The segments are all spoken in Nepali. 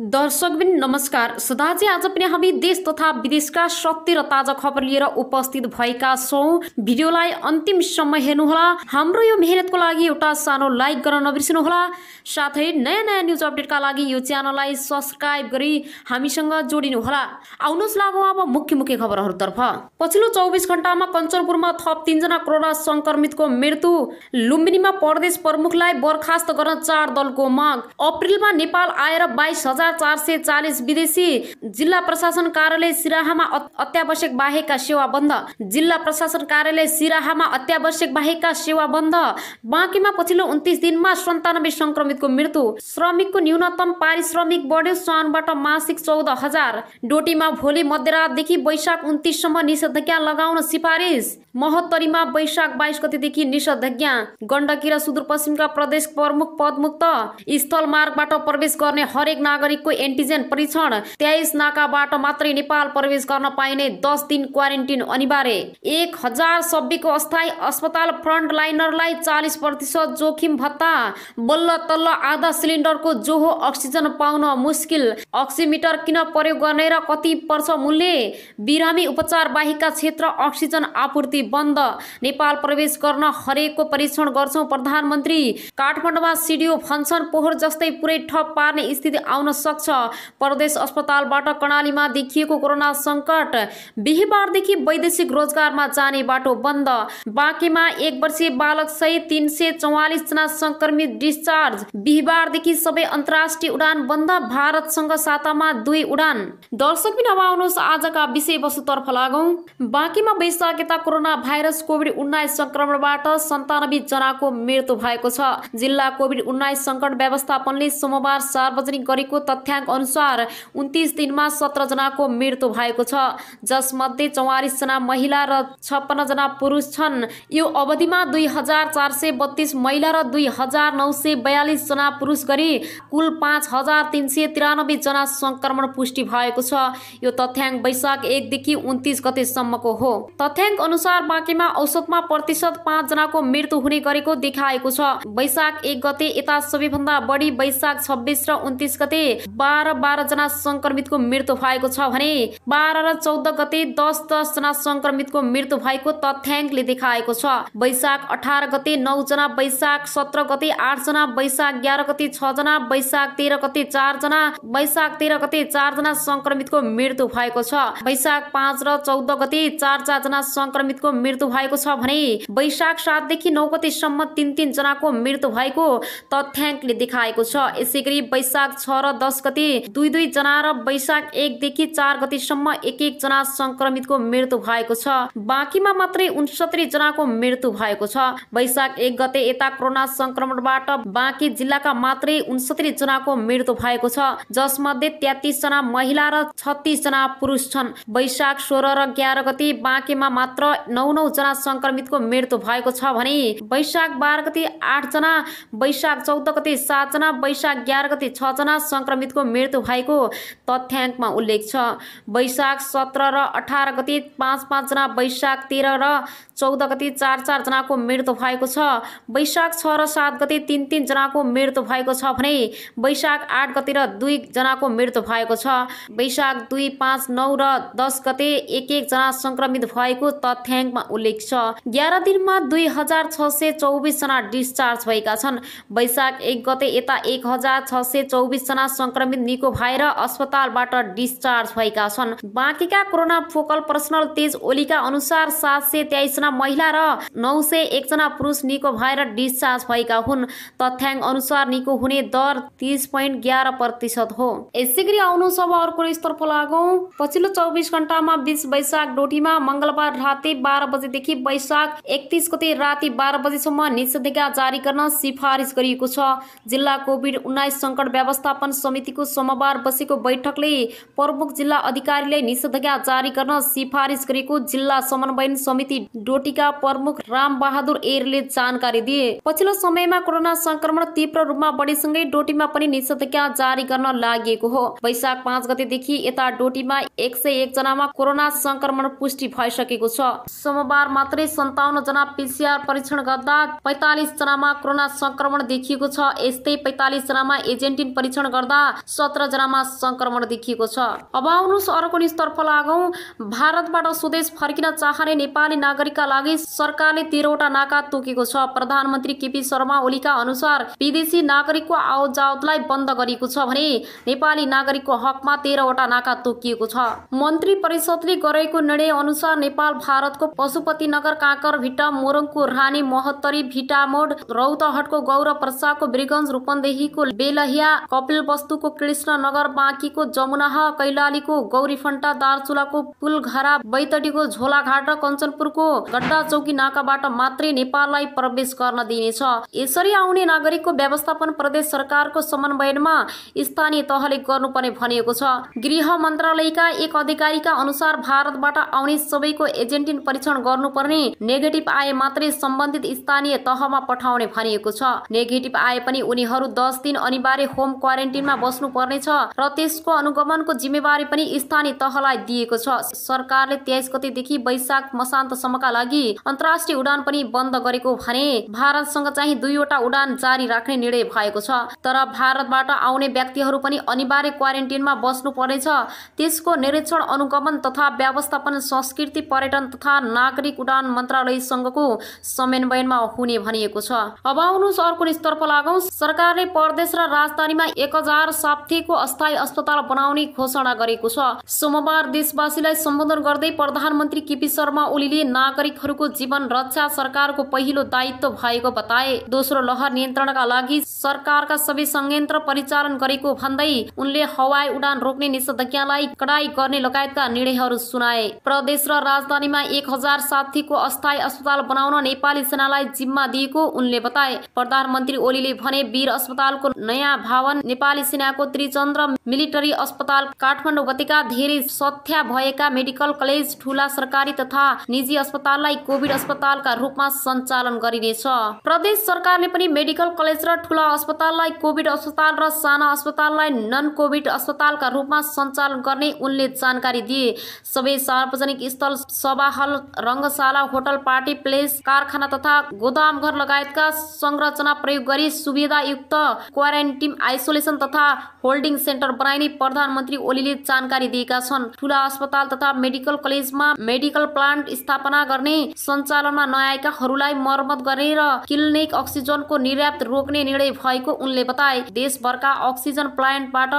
बिन नमस्कार सदाजी आज पनि हामी देश तथा विदेशका सत्य र ताजा खबर लिएर उपस्थित भएका छौँ भिडियोलाई अन्तिम सम्म हेर्नुहोला हाम्रो यो मेहनतको लागि एउटा सानो लाइक गर्न नबिर्सिनुहोला साथै नयाँ नयाँ न्युज अपडेटका लागि यो च्यानललाई सब्सक्राइब गरी हामीसँग जोडिनुहोला आउनुहोस् लागौँ अब मुख्य मुख्य खबरहरूतर्फ पछिल्लो चौबिस घन्टामा कञ्चनपुरमा थप तिनजना कोरोना सङ्क्रमितको मृत्यु लुम्बिनीमा प्रदेश प्रमुखलाई बर्खास्त गर्न चार दलको माग अप्रेलमा नेपाल आएर बाइस हजार हजार चार सय चालिस विदेशी जिल्ला प्रशासन कार्यालय सिराहामा अत्यावश्यक बाहेकका सेवा बन्द जिल्ला प्रशासन कार्यालय सिराहामा अत्यावश्यक बाहेकका सेवा बन्द बाँकीमा पछिल्लो उन्तिस दिनमा सन्तानब्बे संक्रमितको मृत्यु श्रमिकको न्यूनतम पारिश्रमिक बढ्यो सहनबाट मासिक चौध हजार डोटीमा भोलि मध्यरातदेखि वैशाख उन्तिससम्म निषेधाज्ञा लगाउन सिफारिस महोत्तरीमा वैशाख बाइस गतिदेखि निषेधाज्ञा गण्डकी र सुदूरपश्चिमका प्रदेश प्रमुख पदमुक्त स्थल मार्गबाट प्रवेश गर्ने हरेक नागरिक प्रयोगको एन्टिजेन परीक्षण तेइस नाकाबाट मात्रै नेपाल प्रवेश गर्न पाइने दस दिन क्वारेन्टिन अनिवार्य एक हजार सभ्यको अस्थायी अस्पताल फ्रन्ट लाइनरलाई चालिस प्रतिशत जोखिम भत्ता बल्ल तल्ल आधा सिलिन्डरको जोहो अक्सिजन पाउन मुस्किल अक्सिमिटर किन प्रयोग गर्ने र कति पर्छ मूल्य बिरामी उपचार बाहेकका क्षेत्र अक्सिजन आपूर्ति बन्द नेपाल प्रवेश गर्न हरेकको परीक्षण गर्छौँ प्रधानमन्त्री काठमाडौँमा सिडिओ फङ्सन पोहोर जस्तै पुरै ठप पार्ने स्थिति आउन सक्छ प्रदेश अस्पतालबाट कर्णालीमा देखिएको कोरोना सङ्कट बिहिबारदेखि वैदेशिक रोजगारमा जाने बाटो बन्द बाँकेमा एक वर्षीय बालक सहित तिन सय जना संक्रमित डिस्चार्ज बिहिबारदेखि सबै अन्तर्राष्ट्रिय उडान बन्द भारतसँग सातामा दुई उडान दर्शक बिन अब आउनुहोस् आजका विषयवस्तुतर्फ लागौँ बाँकीमा वैशाख यता कोरोना भाइरस कोभिड उन्नाइस संक्रमणबाट सन्तानब्बे जनाको मृत्यु भएको छ जिल्ला कोभिड उन्नाइस सङ्कट व्यवस्थापनले सोमबार सार्वजनिक गरेको तथ्याङ्क अनुसार उन्तिस दिनमा जनाको मृत्यु भएको छ जसमध्ये जना महिला र छप्पन्नजना पुरुष छन् यो अवधिमा दुई हजार चार सय बत्तीस महिला र दुई हजार नौ सय बयालिसजना पुरुष गरी कुल पाँच हजार तिन सय त्रियानब्बे जना सङ्क्रमण पुष्टि भएको छ यो तथ्याङ्क वैशाख एकदेखि उन्तिस गतेसम्मको हो तथ्याङ्क अनुसार बाँकीमा औसतमा प्रतिशत पाँचजनाको मृत्यु हुने गरेको देखाएको छ वैशाख एक गते यता सबैभन्दा बढी वैशाख छब्बिस र उन्तिस गते बाह्र बाह्र जना संक्रमितको मृत्यु भएको छ भने बाह्र र चौध गते दस दस जना संक्रमितको मृत्यु भएको तथ्याङ्कले देखाएको छ वैशाख अठार गते जना वैशाख सत्र गते जना वैशाख एघार गते जना वैशाख तेह्र गते जना वैशाख तेह्र गते जना संक्रमितको मृत्यु भएको छ वैशाख पाँच र चौध गते चार चार जना संक्रमितको मृत्यु भएको छ भने वैशाख सातदेखि नौ गतेसम्म तिन तिन जनाको मृत्यु भएको तथ्याङ्कले देखाएको छ यसै गरी वैशाख छ र दस दस गते दुई दुई जना र वैशाख एकदेखि चार गतिसम्म एक एक जना संक्रमितको मृत्यु भएको छ बाँकीमा मात्रै उन्सत्तरी जनाको मृत्यु भएको छ वैशाख एक गते यता कोरोना संक्रमणबाट बाँकी जिल्लाका मात्रै उन्सत्तरी जनाको मृत्यु भएको छ जसमध्ये तेत्तिस जना महिला र छत्तिस जना पुरुष छन् वैशाख सोह्र र ग्यार गति बाँकीमा मात्र नौ नौ जना संक्रमितको मृत्यु भएको छ भने वैशाख बाह्र गते जना वैशाख चौध गते जना वैशाख ग्यार गते छजना संक्रमित संक्रमितको मृत्यु भएको तथ्याङ्कमा उल्लेख छ वैशाख सत्र र अठार गति पाँच पाँचजना वैशाख तेह्र र चौध गति चार चारजनाको मृत्यु भएको छ वैशाख छ र सात गति तिन तिनजनाको मृत्यु भएको छ भने वैशाख आठ गति र दुईजनाको मृत्यु भएको छ वैशाख दुई पाँच नौ र दस गते एक एकजना सङ्क्रमित भएको तथ्याङ्कमा उल्लेख छ ग्यार दिनमा दुई हजार छ सय चौबिसजना डिस्चार्ज भएका छन् वैशाख एक गते यता एक हजार छ सय चौबिसजना संक्रमित निको भएर अस्पतालबाट डिस्चार्ज भएका छन् बाँकीका कोरोना फोकल पर्सनल तेज ओलीका अनुसार सात सय तेइसजना महिला र नौ सय एकजना पुरुष निको भएर डिस्चार्ज भएका हुन् तथ्याङ्क अनुसार निको हुने दर तिस पोइन्ट ग्यार प्रतिशत हो यसै गरी आउनुहोस् अब अर्को स्तर्फ लागौँ पछिल्लो चौबिस घन्टामा बिस वैशाख डोटीमा मङ्गलबार राति बाह्र बजेदेखि वैशाख एकतिस गते राति बाह्र बजेसम्म निषेधाज्ञा जारी गर्न सिफारिस गरिएको छ जिल्ला कोभिड उन्नाइस सङ्कट व्यवस्थापन समिति समितिको सोमबार बसेको बैठकले प्रमुख जिल्ला अधिकारीले निषेधाज्ञा जारी गर्न सिफारिस गरेको जिल्ला समन्वय समिति डोटीका प्रमुख राम बहादुर एरले जानकारी दिए पछिल्लो समयमा कोरोना संक्रमण तीव्र रूपमा बढेसँगै डोटीमा पनि निषेधाज्ञा जारी गर्न लागि हो वैशाख पाँच गतेदेखि यता डोटीमा एक सय एकजनामा कोरोना संक्रमण पुष्टि भइसकेको छ सोमबार मात्रै सन्ताउन्न जना पिसिआर परीक्षण गर्दा पैतालिस जनामा कोरोना संक्रमण देखिएको छ यस्तै पैतालिस जनामा एजेन्टिन परीक्षण गर्दा जनामा संक्रमण देखिएको छ अब आउनुहोस् अर्को निस्तर्फ लागौ भारतबाट स्वदेश फर्किन चाहने नेपाली नागरिकका लागि सरकारले तेह्रवटा नाका तोकेको छ प्रधानमन्त्री केपी शर्मा ओलीका अनुसार विदेशी नागरिकको आवत जावतलाई बन्द गरिएको छ भने नेपाली नागरिकको हकमा तेह्रवटा नाका तोकिएको छ मन्त्री परिषदले गरेको निर्णय अनुसार नेपाल भारतको पशुपतिनगर काँकर भिटा मोरङको रानी महत्तरी भिटामोड रौतहटको गौरव प्रसादको ब्रिगन्ज रूपन्देहीको बेलहिया कपिल वस्तु कृष्ण नगर बाँकीको जमुनाह कैलालीको गौरीफन्टा दार्चुलाको पुलघरा बैतडीको झोलाघाट र कञ्चनपुरको गड्डा चौकी नाकाबाट मात्रै नेपाललाई प्रवेश गर्न दिनेछ यसरी आउने नागरिकको व्यवस्थापन प्रदेश सरकारको समन्वयनमा स्थानीय तहले गर्नुपर्ने भनिएको छ गृह मन्त्रालयका एक अधिकारीका अनुसार भारतबाट आउने सबैको एजेन्टिन परीक्षण गर्नुपर्ने नेगेटिभ आए मात्रै सम्बन्धित स्थानीय तहमा पठाउने भनिएको छ नेगेटिभ आए पनि उनीहरू दस दिन अनिवार्य होम क्वारेन्टिनमा बस्नु पर्नेछ र त्यसको अनुगमनको जिम्मेवारी पनि स्थानीय तहलाई दिएको छ सरकारले तेइस गतिदेखि वैशाख मसान्तसम्मका लागि अन्तर्राष्ट्रिय उडान पनि बन्द गरेको भने भारतसँग चाहिँ दुईवटा उडान जारी राख्ने निर्णय भएको छ तर भारतबाट आउने व्यक्तिहरू पनि अनिवार्य क्वारेन्टिनमा बस्नुपर्नेछ त्यसको निरीक्षण अनुगमन तथा व्यवस्थापन संस्कृति पर्यटन तथा नागरिक उडान मन्त्रालयसँगको समन्वयनमा हुने भनिएको छ अब आउनुहोस् अर्को निस्तर्फ लागौँ सरकारले प्रदेश र राजधानीमा एक हजार उपचार साप्तेको अस्थायी अस्पताल बनाउने घोषणा गरेको छ सोमबार देशवासीलाई सम्बोधन गर्दै प्रधानमन्त्री केपी शर्मा ओलीले नागरिकहरूको जीवन रक्षा सरकारको पहिलो दायित्व भएको बताए दोस्रो लहर नियन्त्रणका लागि सरकारका सबै संयन्त्र परिचालन गरेको भन्दै उनले हवाई उडान रोक्ने निषेधज्ञालाई कडाई गर्ने लगायतका निर्णयहरू सुनाए प्रदेश र राजधानीमा एक हजार साथीको अस्थायी अस्पताल बनाउन नेपाली सेनालाई जिम्मा दिएको उनले बताए प्रधानमन्त्री ओलीले भने वीर अस्पतालको नयाँ भावन नेपाली सेना सिन्हाको त्रिचन्द्र मिलिटरी अस्पताल काठमाडौँ उपत्यका धेरै सथ्या भएका मेडिकल कलेज ठूला सरकारी तथा निजी अस्पताललाई कोभिड अस्पतालका रूपमा सञ्चालन गरिनेछ प्रदेश सरकारले पनि मेडिकल कलेज र ठूला अस्पताललाई कोभिड अस्पताल र साना अस्पताललाई नन कोभिड अस्पतालका रूपमा सञ्चालन गर्ने उनले जानकारी दिए सबै सार्वजनिक स्थल सभा हल रङ्गशाला होटल पार्टी प्लेस कारखाना तथा गोदाम घर लगायतका संरचना प्रयोग गरी सुविधायुक्त क्वारेन्टिन आइसोलेसन तथा होल्डिङ सेन्टर बनाइने प्रधानमन्त्री ओलीले जानकारी दिएका छन् ठुला अस्पताल तथा मेडिकल कलेजमा मेडिकल प्लान्ट स्थापना गर्ने सञ्चालनमा नआएकाहरूलाई मर्मत गरेर क्लिनिक अक्सिजनको निर्यात रोक्ने निर्णय भएको उनले बताए देशभरका अक्सिजन प्लान्टबाट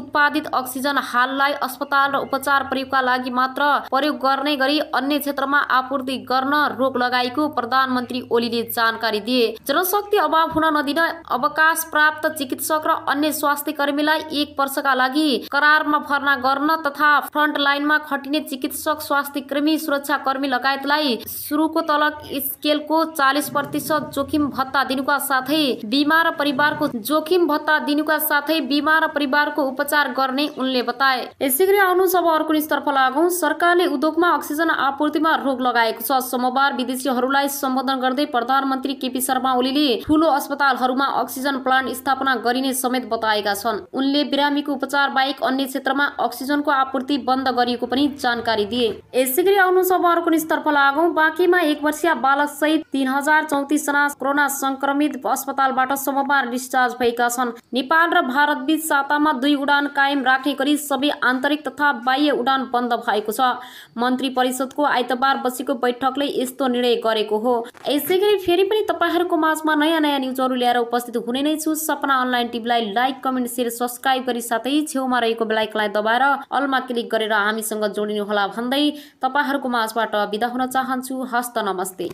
उत्पादित अक्सिजन हाललाई अस्पताल र उपचार प्रयोगका लागि मात्र प्रयोग गर्ने गरी अन्य क्षेत्रमा आपूर्ति गर्न रोक लगाएको प्रधानमन्त्री ओलीले जानकारी दिए जनशक्ति अभाव हुन नदिन अवकाश प्राप्त चिकित्सक र अन्य स्वास्थ्य कर्मीलाई एक वर्षका लागि करारमा फर्ना गर्न तथा फ्रन्ट लाइनमा खटिने चिकित्सक स्वास्थ्य कर्मी सुरक्षा कर्मी लगायतलाई सुरुको तलक स्केलको चालिस प्रतिशत जोखिम भत्ता दिनुका साथै बिमा र परिवारको जोखिम भत्ता दिनुका साथै बिमा र परिवारको उपचार गर्ने उनले बताए यसै गरी अब अर्को निस्तर्फ लागौँ सरकारले उद्योगमा अक्सिजन आपूर्तिमा रोक लगाएको छ सोमबार विदेशीहरूलाई सम्बोधन गर्दै प्रधानमन्त्री केपी शर्मा ओलीले ठूलो अस्पतालहरूमा अक्सिजन प्लान्ट स्थापना गरिने समेत बताएका छन् छन् उनले बिरामीको उपचार बाहेक अन्य क्षेत्रमा अक्सिजनको आपूर्ति बन्द गरिएको पनि जानकारी दिए यसै गरी आउनु छ अर्को निस्तर्फ लागौँ बाँकीमा एक वर्षीय बालक सहित तिन हजार जना कोरोना संक्रमित अस्पतालबाट सोमबार डिस्चार्ज भएका छन् नेपाल र भारत बीच सातामा दुई उडान कायम राख्ने गरी सबै आन्तरिक तथा बाह्य उडान बन्द भएको छ मन्त्री परिषदको आइतबार बसेको बैठकले यस्तो निर्णय गरेको हो यसै गरी फेरि पनि तपाईँहरूको माझमा नयाँ नयाँ न्युजहरू ल्याएर उपस्थित हुने नै छु सपना अनलाइन टिभीलाई लाइक कमेन्ट सेयर सब्सक्राइब गरी साथै छेउमा रहेको बेलायकलाई दबाएर अलमा क्लिक गरेर हामीसँग जोडिनुहोला भन्दै तपाईँहरूको माझबाट बिदा हुन चाहन्छु हस्त नमस्ते